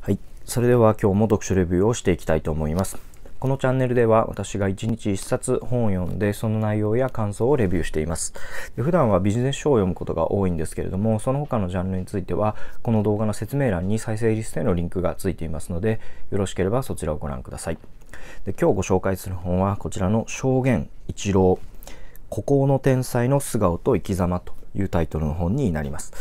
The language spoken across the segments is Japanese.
はい。それでは今日も読書レビューをしていきたいと思います。このチャンネルでは私が1日1冊本を読んでその内容や感想をレビューしています。で普段はビジネス書を読むことが多いんですけれども、その他のジャンルについてはこの動画の説明欄に再生リストへのリンクがついていますので、よろしければそちらをご覧ください。で今日ご紹介する本はこちらの証言一郎孤高の天才の素顔と生き様というタイトルの本になります。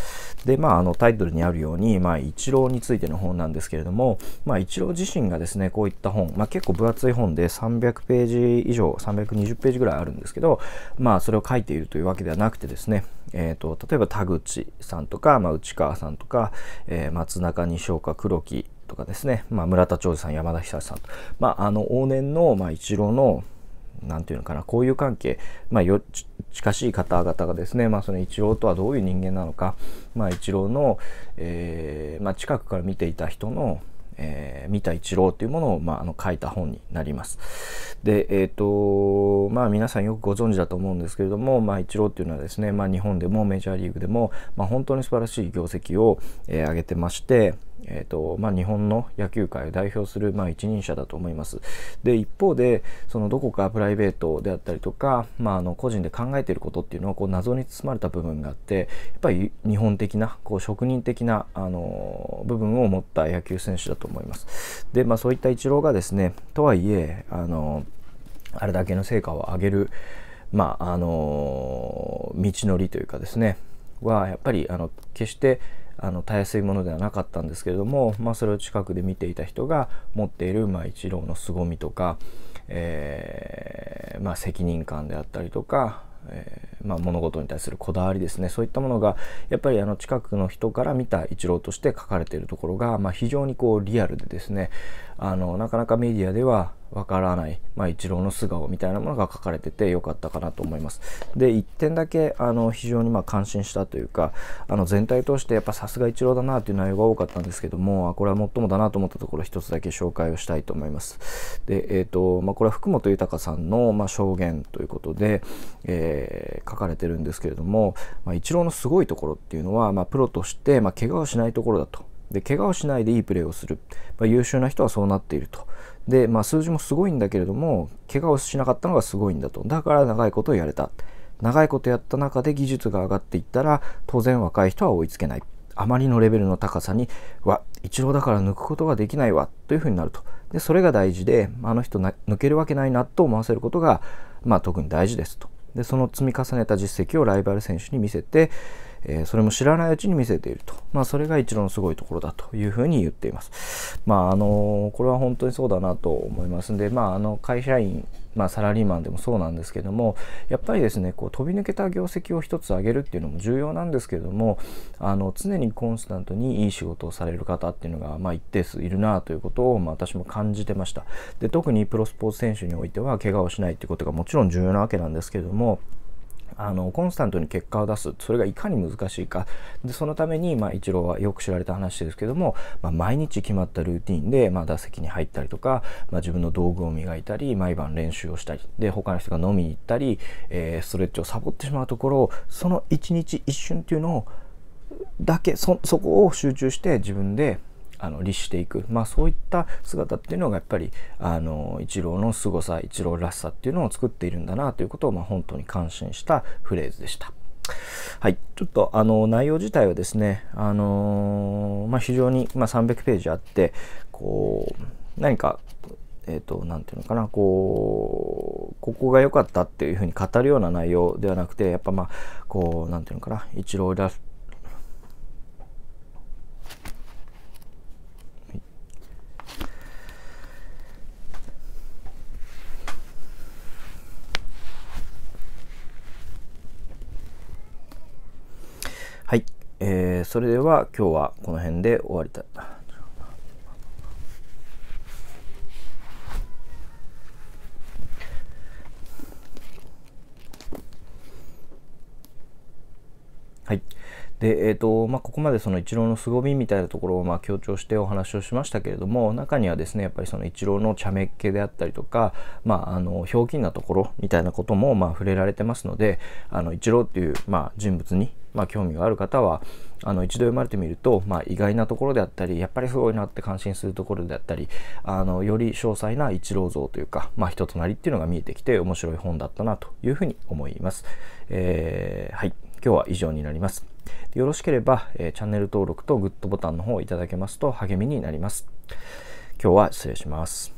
で、まあ、あのタイトルにあるように、まあ、一郎についての本なんですけれども、まあ、一郎自身がですね、こういった本、まあ、結構分厚い本で300ページ以上、320ページぐらいあるんですけど、まあ、それを書いているというわけではなくてですね、えっ、ー、と、例えば田口さんとか、まあ、内川さんとか、えー、松中西岡黒木とかですね、まあ、村田長治さん、山田久さんと、まあ、あの往年の、まあ、一郎の何て言うのかな交友関係、まあ、よ近しい方々がですね、まあ、その一郎とはどういう人間なのか、まあ、一郎の、えー、まあ、近くから見ていた人の、えー、見た一郎というものを、まあ、あの書いた本になります。で、えっ、ー、と、まあ皆さんよくご存知だと思うんですけれども、まあ一郎というのはですね、まあ日本でもメジャーリーグでも、まあ本当に素晴らしい業績を、えー、上げてまして、えーとまあ、日本の野球界を代表する、まあ、一人者だと思います。で一方でそのどこかプライベートであったりとか、まあ、あの個人で考えていることっていうのはこう謎に包まれた部分があってやっぱり日本的なこう職人的な、あの部分を持った野球選手だと思います。で、まあ、そういったイチローがですねとはいえ、あのあれだけの成果を上げる、まああの道のりというかですねはやっぱりあの決してあのたやすいものではなかったんですけれども、まあ、それを近くで見ていた人が持っている、まあ、一郎の凄みとか、えー、まあ、責任感であったりとか、えー、まあ、物事に対するこだわりですねそういったものがやっぱりあの近くの人から見た一郎として書かれているところが、まあ、非常にこうリアルでですねあのなかなかメディアではわからない、まあ、一郎の素顔みたいなものが書かれててよかったかなと思います。で1点だけあの非常にま感心したというかあの全体通してやっぱさすが一郎だなという内容が多かったんですけどもこれは最もだなと思ったところ1つだけ紹介をしたいと思います。でえーとまあ、これは福本豊さんのま証言ということで、えー、書かれてるんですけれども、まあ、一郎のすごいところっていうのは、まプロとしてま怪我をしないところだと。で怪我をしないでいいプレーをする、まあ、優秀な人はそうなっているとで、まあ、数字もすごいんだけれども怪我をしなかったのがすごいんだとだから長いことやれた長いことやった中で技術が上がっていったら当然若い人は追いつけないあまりのレベルの高さにわ一郎だから抜くことができないわというふうになるとでそれが大事であの人抜けるわけないなと思わせることが、まあ、特に大事ですとでその積み重ねた実績をライバル選手に見せてえー、それも知らないうちに見せていると、まあ、それが一郎のすごいところだというふうに言っています。まああのこれは本当にそうだなと思いますんで、まあ、あの会社員まあ、サラリーマンでもそうなんですけどもやっぱりですねこう飛び抜けた業績を一つ上げるっていうのも重要なんですけどもあの常にコンスタントにいい仕事をされる方っていうのが、まあ、一定数いるなということを、まあ、私も感じてましたで特にプロスポーツ選手においては怪我をしないっていうことがもちろん重要なわけなんですけどもあのコンスタントに結果を出すそれがいかに難しいかでそのために、まあ、イチローはよく知られた話ですけども、まあ、毎日決まったルーティンで、まあ、打席に入ったりとか、まあ、自分の道具を磨いたり毎晩練習をしたりで他の人が飲みに行ったり、えー、ストレッチをサボってしまうところをその一日一瞬っていうのをだけそこを集中して自分であの律していく、まあ、そういった姿っていうのがやっぱりあの一郎の凄さ一郎らしさっていうのを作っているんだなということを、まあ、本当に感心したフレーズでした。はい、ちょっとあの内容自体はですね、あのー、まあ、非常に、まあ、300ページあってこう何かえっ、ー、と、なていうのかな、こう、ここが良かったっていうふうに語るような内容ではなくて、やっぱまあ、こう、なんていうのかな、一郎らー、それでは今日はこの辺で終わりたい。はい。で、えっ、ー、と、まあ、ここまでその一郎の凄みみたいなところをま強調してお話をしましたけれども、中にはですね、やっぱりその一郎の茶目っ気であったりとか、まあ、あの、ひょうきんなところみたいなこともま触れられてますので、あの、一郎っていう、まあ、人物にまあ、興味がある方はあの一度読まれてみると、まあ、意外なところであったりやっぱりすごいなって感心するところであったりあのより詳細な一郎像というか、まあ、人となりっていうのが見えてきて面白い本だったなというふうに思います。えー、はい今日は以上になります。よろしければ、えー、チャンネル登録とグッドボタンの方をいただけますと励みになります。今日は失礼します。